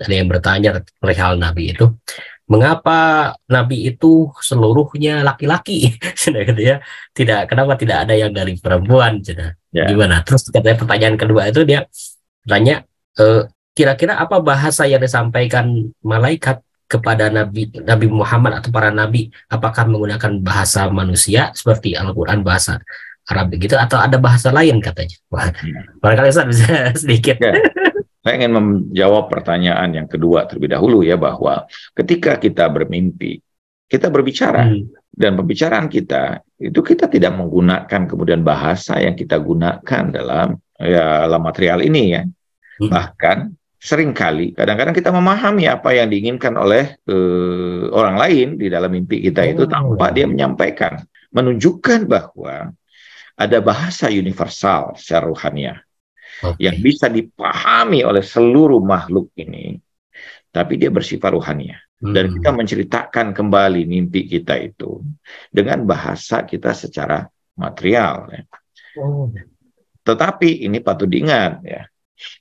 ada yang bertanya perihal Nabi itu mengapa Nabi itu seluruhnya laki-laki gitu ya tidak kenapa tidak ada yang dari perempuan cina? Ya. gimana terus katanya pertanyaan kedua itu dia tanya e, kira-kira apa bahasa yang disampaikan malaikat kepada Nabi Nabi Muhammad atau para nabi apakah menggunakan bahasa manusia seperti Al-Qur'an bahasa Arab gitu atau ada bahasa lain katanya. Wah, hmm. barangkali bisa sedikit. Ya. Saya ingin menjawab pertanyaan yang kedua terlebih dahulu ya bahwa ketika kita bermimpi, kita berbicara hmm. dan pembicaraan kita itu kita tidak menggunakan kemudian bahasa yang kita gunakan dalam ya dalam material ini ya. Hmm. Bahkan seringkali kadang-kadang kita memahami apa yang diinginkan oleh eh, orang lain di dalam mimpi kita itu hmm. tanpa dia menyampaikan, menunjukkan bahwa ada bahasa universal secara ruhaniah okay. yang bisa dipahami oleh seluruh makhluk ini, tapi dia bersifat rohania. Dan hmm. kita menceritakan kembali mimpi kita itu dengan bahasa kita secara material. Ya. Oh. Tetapi ini patut diingat ya.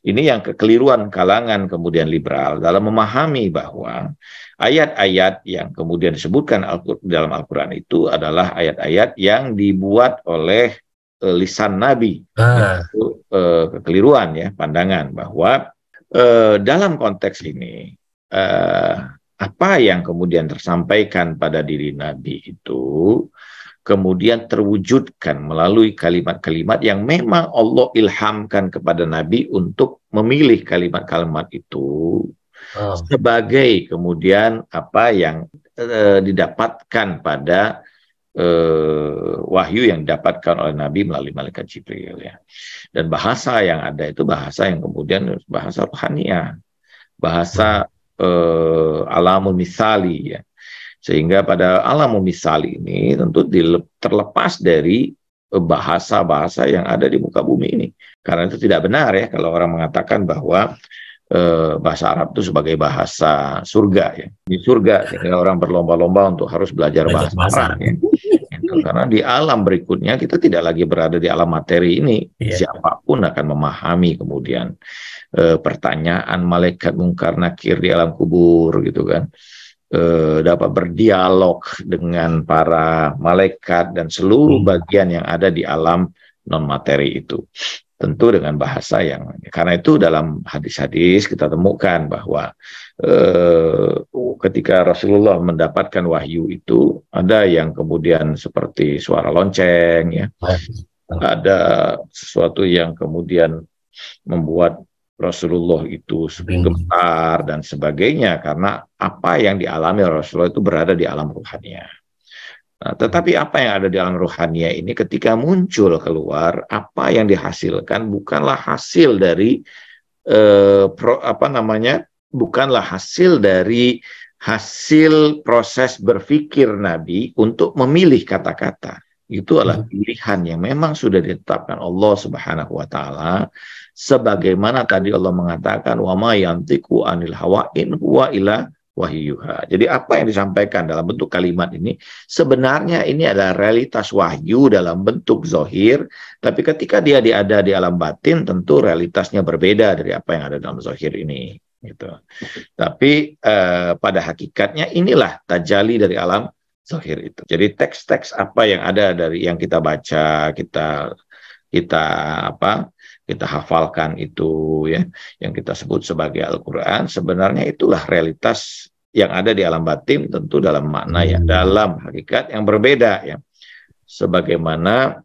Ini yang kekeliruan kalangan kemudian liberal dalam memahami bahwa ayat-ayat yang kemudian disebutkan dalam Al-Quran itu adalah ayat-ayat yang dibuat oleh uh, lisan Nabi ah. itu uh, kekeliruan ya pandangan bahwa uh, dalam konteks ini uh, apa yang kemudian tersampaikan pada diri Nabi itu kemudian terwujudkan melalui kalimat-kalimat yang memang Allah ilhamkan kepada Nabi untuk memilih kalimat-kalimat itu oh. sebagai kemudian apa yang e, didapatkan pada eh, wahyu yang didapatkan oleh Nabi melalui malaikat Jibril ya. Dan bahasa yang ada itu bahasa yang kemudian bahasa rohania, bahasa eh, alamul misali ya. Sehingga pada alamul misali ini tentu terlepas dari eh, bahasa-bahasa yang ada di muka bumi ini. Karena itu tidak benar ya kalau orang mengatakan bahwa Eh, bahasa Arab itu sebagai bahasa surga ya. Di surga sehingga orang berlomba-lomba untuk harus belajar, bahasa, bahasa Arab. Ya. Gitu. Karena di alam berikutnya kita tidak lagi berada di alam materi ini. Yeah. Siapapun akan memahami kemudian e, pertanyaan malaikat mungkar nakir di alam kubur gitu kan. E, dapat berdialog dengan para malaikat dan seluruh hmm. bagian yang ada di alam non materi itu tentu dengan bahasa yang karena itu dalam hadis-hadis kita temukan bahwa eh, ketika Rasulullah mendapatkan wahyu itu ada yang kemudian seperti suara lonceng ya ada sesuatu yang kemudian membuat Rasulullah itu gemetar dan sebagainya karena apa yang dialami Rasulullah itu berada di alam ruhannya. Nah, tetapi apa yang ada di alam rohania ini ketika muncul keluar, apa yang dihasilkan bukanlah hasil dari eh, pro, apa namanya, bukanlah hasil dari hasil proses berpikir Nabi untuk memilih kata-kata. Itu adalah hmm. pilihan yang memang sudah ditetapkan Allah Subhanahu wa taala sebagaimana tadi Allah mengatakan wa ma yantiqu anil hawa in huwa ila wahyuha. Jadi apa yang disampaikan dalam bentuk kalimat ini sebenarnya ini adalah realitas wahyu dalam bentuk zohir, tapi ketika dia diada di alam batin tentu realitasnya berbeda dari apa yang ada dalam zohir ini. Gitu. Tapi eh, pada hakikatnya inilah tajali dari alam zohir itu. Jadi teks-teks apa yang ada dari yang kita baca, kita kita apa kita hafalkan itu ya yang kita sebut sebagai Al-Qur'an sebenarnya itulah realitas yang ada di alam batin tentu dalam makna ya hmm. dalam hakikat yang berbeda ya sebagaimana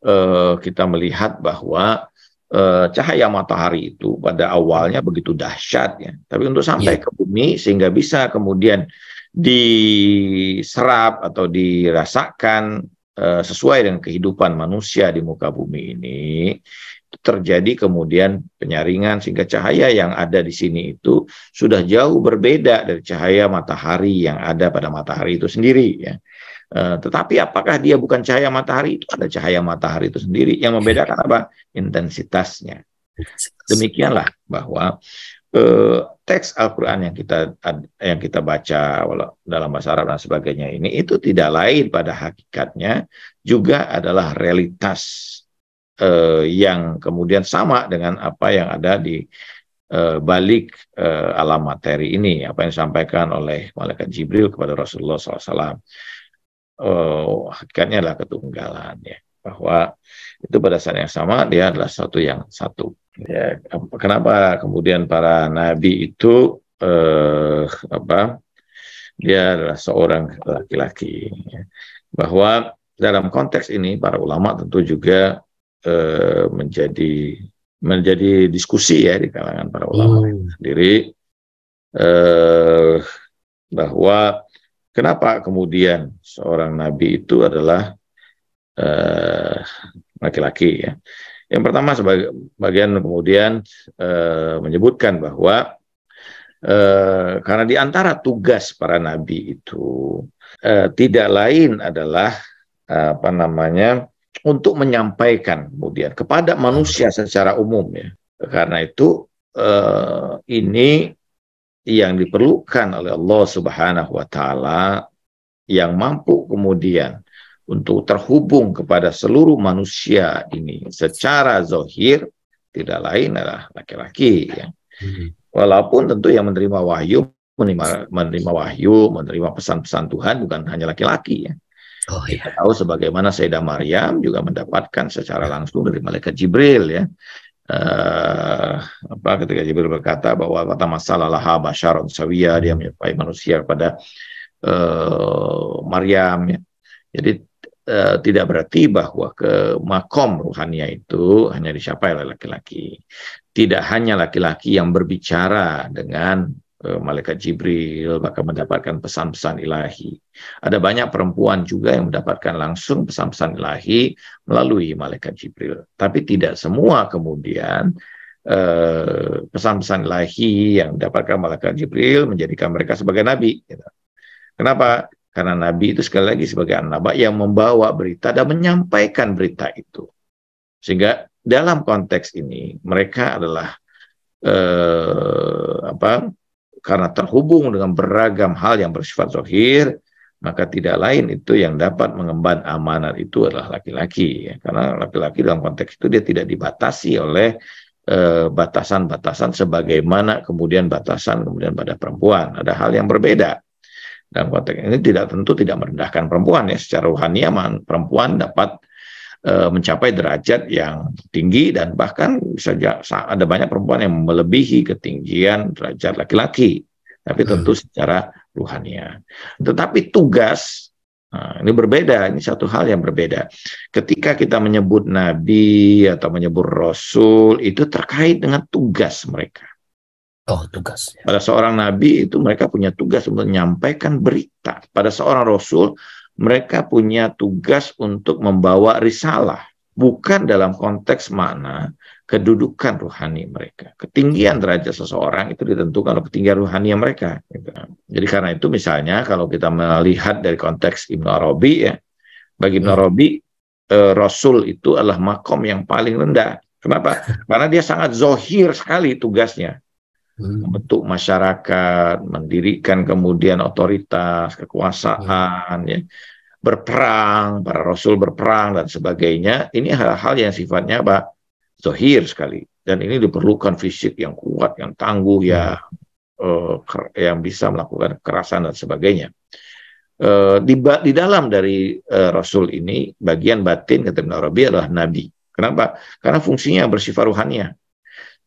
uh, kita melihat bahwa uh, cahaya matahari itu pada awalnya begitu dahsyat ya tapi untuk sampai ya. ke bumi sehingga bisa kemudian diserap atau dirasakan uh, sesuai dengan kehidupan manusia di muka bumi ini terjadi kemudian penyaringan sehingga cahaya yang ada di sini itu sudah jauh berbeda dari cahaya matahari yang ada pada matahari itu sendiri ya. Uh, tetapi apakah dia bukan cahaya matahari itu ada cahaya matahari itu sendiri yang membedakan apa intensitasnya. Demikianlah bahwa eh, teks Al-Qur'an yang kita yang kita baca walau dalam bahasa Arab dan sebagainya ini itu tidak lain pada hakikatnya juga adalah realitas eh, yang kemudian sama dengan apa yang ada di eh, balik eh, alam materi ini, apa yang disampaikan oleh malaikat Jibril kepada Rasulullah SAW. Oh, hakikatnya adalah ketunggalan ya bahwa itu pada saat yang sama dia adalah satu yang satu. Ya, kenapa kemudian para nabi itu eh, apa? Dia adalah seorang laki-laki. Ya. Bahwa dalam konteks ini para ulama tentu juga Eh, menjadi menjadi diskusi ya di kalangan para ulama hmm. sendiri eh, bahwa kenapa kemudian seorang nabi itu adalah laki eh, laki-laki ya. Yang pertama sebagai bagian kemudian eh, menyebutkan bahwa eh, karena di antara tugas para nabi itu eh, tidak lain adalah apa namanya untuk menyampaikan kemudian kepada manusia secara umum ya. Karena itu eh, ini yang diperlukan oleh Allah Subhanahu wa taala yang mampu kemudian untuk terhubung kepada seluruh manusia ini secara zohir tidak lain adalah laki-laki ya. Hmm. Walaupun tentu yang menerima wahyu menerima, menerima wahyu, menerima pesan-pesan Tuhan bukan hanya laki-laki ya. Oh, iya. Kita tahu sebagaimana Sayyidah Maryam juga mendapatkan secara langsung dari malaikat Jibril ya. Uh, apa ketika Jibril berkata bahwa kata masalah laha basyaron sawiya dia menyerupai manusia pada uh, eh, Maryam ya. Jadi uh, tidak berarti bahwa ke makom ruhania itu hanya dicapai oleh laki-laki. Tidak hanya laki-laki yang berbicara dengan malaikat Jibril, bahkan mendapatkan pesan-pesan ilahi. Ada banyak perempuan juga yang mendapatkan langsung pesan-pesan ilahi melalui malaikat Jibril. Tapi tidak semua kemudian pesan eh, pesan-pesan ilahi yang mendapatkan malaikat Jibril menjadikan mereka sebagai nabi. Gitu. Kenapa? Karena nabi itu sekali lagi sebagai anak yang membawa berita dan menyampaikan berita itu. Sehingga dalam konteks ini mereka adalah eh, apa karena terhubung dengan beragam hal yang bersifat zohir, maka tidak lain itu yang dapat mengemban amanat itu adalah laki-laki. Ya. Karena laki-laki dalam konteks itu dia tidak dibatasi oleh batasan eh, batasan-batasan sebagaimana kemudian batasan kemudian pada perempuan. Ada hal yang berbeda. Dalam konteks ini tidak tentu tidak merendahkan perempuan ya. Secara rohani perempuan dapat Eh, mencapai derajat yang tinggi dan bahkan saja ada banyak perempuan yang melebihi ketinggian derajat laki-laki tapi hmm. tentu secara ruhania tetapi tugas nah, ini berbeda ini satu hal yang berbeda ketika kita menyebut nabi atau menyebut rasul itu terkait dengan tugas mereka Oh, tugas. Ya. Pada seorang nabi itu mereka punya tugas untuk menyampaikan berita. Pada seorang rasul mereka punya tugas untuk membawa risalah, bukan dalam konteks mana kedudukan rohani mereka. Ketinggian derajat seseorang itu ditentukan oleh ketinggian rohani mereka. Gitu. Jadi karena itu misalnya kalau kita melihat dari konteks Ibn Arabi ya, bagi Ibn hmm. Arabi eh, Rasul itu adalah makom yang paling rendah. Kenapa? Karena dia sangat zohir sekali tugasnya. Hmm. membentuk masyarakat, mendirikan kemudian otoritas, kekuasaan, ya, berperang, para rasul berperang dan sebagainya. Ini hal-hal yang sifatnya pak zohir sekali dan ini diperlukan fisik yang kuat, yang tangguh, ya, hmm. eh, yang bisa melakukan kekerasan dan sebagainya. Eh, di, di dalam dari eh, rasul ini bagian batin kata Ibn Arabi adalah nabi. Kenapa? Karena fungsinya bersifat ruhannya.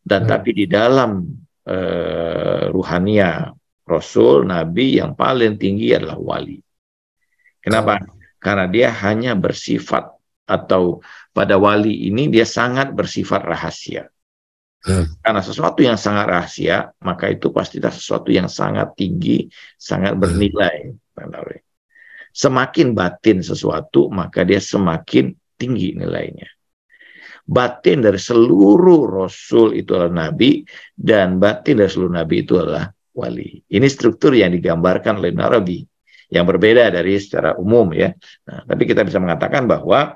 Dan hmm. tapi di dalam eh, ruhania rasul nabi yang paling tinggi adalah wali kenapa karena dia hanya bersifat atau pada wali ini dia sangat bersifat rahasia hmm. karena sesuatu yang sangat rahasia maka itu pasti ada sesuatu yang sangat tinggi sangat hmm. bernilai semakin batin sesuatu maka dia semakin tinggi nilainya batin dari seluruh rasul itu adalah nabi dan batin dari seluruh nabi itu adalah wali. Ini struktur yang digambarkan oleh Nabi yang berbeda dari secara umum ya. Nah, tapi kita bisa mengatakan bahwa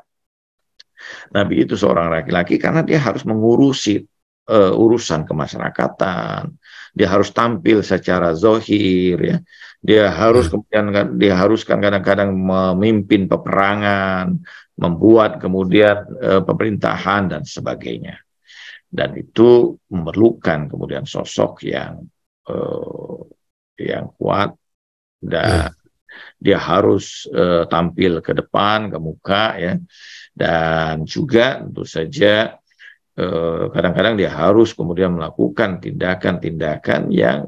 Nabi itu seorang laki-laki karena dia harus mengurusi uh, urusan kemasyarakatan, dia harus tampil secara zohir ya. Dia harus hmm. kemudian kan, dia kan kadang-kadang memimpin peperangan, membuat kemudian e, pemerintahan dan sebagainya. Dan itu memerlukan kemudian sosok yang e, yang kuat dan yeah. dia harus e, tampil ke depan, ke muka ya. Dan juga tentu saja kadang-kadang dia harus kemudian melakukan tindakan-tindakan yang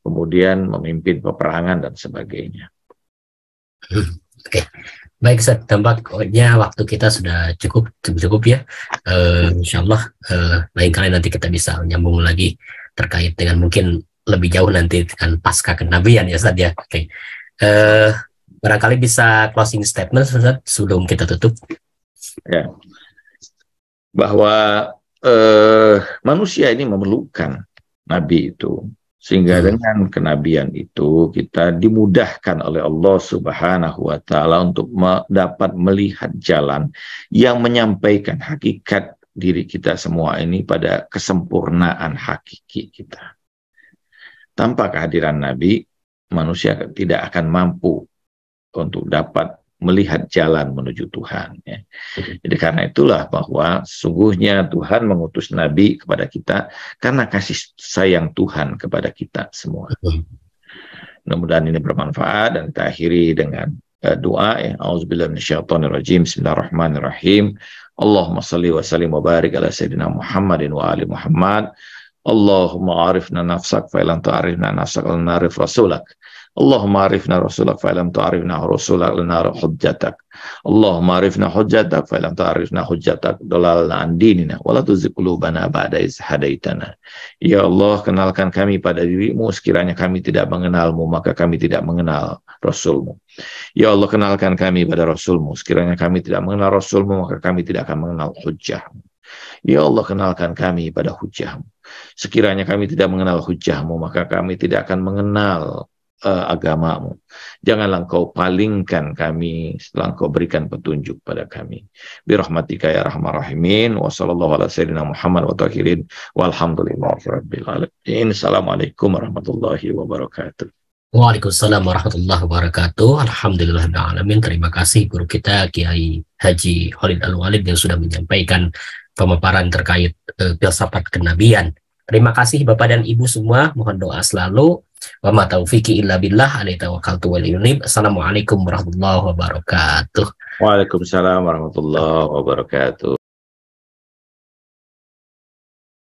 kemudian memimpin peperangan dan sebagainya. Hmm. Baik, Ustaz, tampaknya waktu kita sudah cukup cukup, cukup ya. Uh, eh, insya Allah, uh, eh, lain kali nanti kita bisa nyambung lagi terkait dengan mungkin lebih jauh nanti dengan pasca kenabian ya Ustaz ya. Oke. Okay. Uh, eh, barangkali bisa closing statement Ustaz sebelum kita tutup. Ya. Bahwa uh, manusia ini memerlukan nabi itu sehingga hmm. dengan kenabian itu kita dimudahkan oleh Allah Subhanahu wa taala untuk me dapat melihat jalan yang menyampaikan hakikat diri kita semua ini pada kesempurnaan hakiki kita. Tanpa kehadiran nabi, manusia tidak akan mampu untuk dapat melihat jalan menuju Tuhan. Ya. Jadi karena itulah bahwa sungguhnya Tuhan mengutus Nabi kepada kita karena kasih sayang Tuhan kepada kita semua. Mudah-mudahan ini bermanfaat dan kita akhiri dengan uh, doa ya. Auzubillahiminasyaitonirrajim. Bismillahirrahmanirrahim. Allahumma salli wa sallim wa barik ala sayyidina Muhammadin wa ali Muhammad. Allahumma arifna nafsak fa'ilam tu'arifna nafsak al-narif rasulak. Allahumma arifna rasulak fa'ilam tu'arifna rasulak al-narif hujjatak. Allahumma arifna hujjatak fa'ilam tu'arifna hujjatak. Dolalna an dinina. Wala tuzikulubana ba'da Ya Allah, kenalkan kami pada dirimu. Sekiranya kami tidak mengenalmu, maka kami tidak mengenal Rasulmu. Ya Allah, kenalkan kami pada Rasulmu. Sekiranya kami tidak mengenal Rasulmu, maka kami tidak akan mengenal hujjahmu. Ya Allah kenalkan kami pada hujahmu. Sekiranya kami tidak mengenal hujahmu, maka kami tidak akan mengenal uh, agamamu. Janganlah engkau palingkan kami setelah engkau berikan petunjuk pada kami. Birahmatika ya rahmar rahimin. Wassalamualaikum Assalamualaikum warahmatullahi wabarakatuh. Waalaikumsalam warahmatullahi wabarakatuh. Alhamdulillah alamin. Terima kasih guru kita Kiai Haji Khalid Al Walid yang sudah menyampaikan pemaparan terkait eh, filsafat kenabian. Terima kasih Bapak dan Ibu semua. Mohon doa selalu. Wa ma taufiqi illa billah wal yunib. Assalamualaikum warahmatullahi wabarakatuh. Waalaikumsalam warahmatullahi wabarakatuh.